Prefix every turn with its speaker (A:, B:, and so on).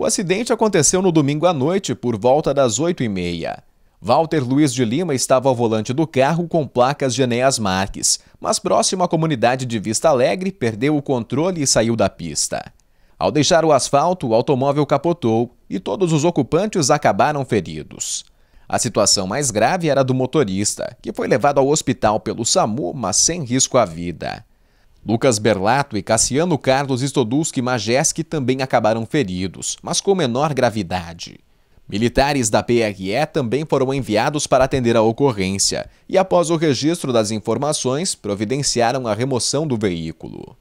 A: O acidente aconteceu no domingo à noite, por volta das 8h30. Walter Luiz de Lima estava ao volante do carro com placas de Enéas Marques, mas próximo à comunidade de Vista Alegre, perdeu o controle e saiu da pista. Ao deixar o asfalto, o automóvel capotou e todos os ocupantes acabaram feridos. A situação mais grave era do motorista, que foi levado ao hospital pelo SAMU, mas sem risco à vida. Lucas Berlato e Cassiano Carlos Stodulski Majeski também acabaram feridos, mas com menor gravidade. Militares da PRE também foram enviados para atender a ocorrência e, após o registro das informações, providenciaram a remoção do veículo.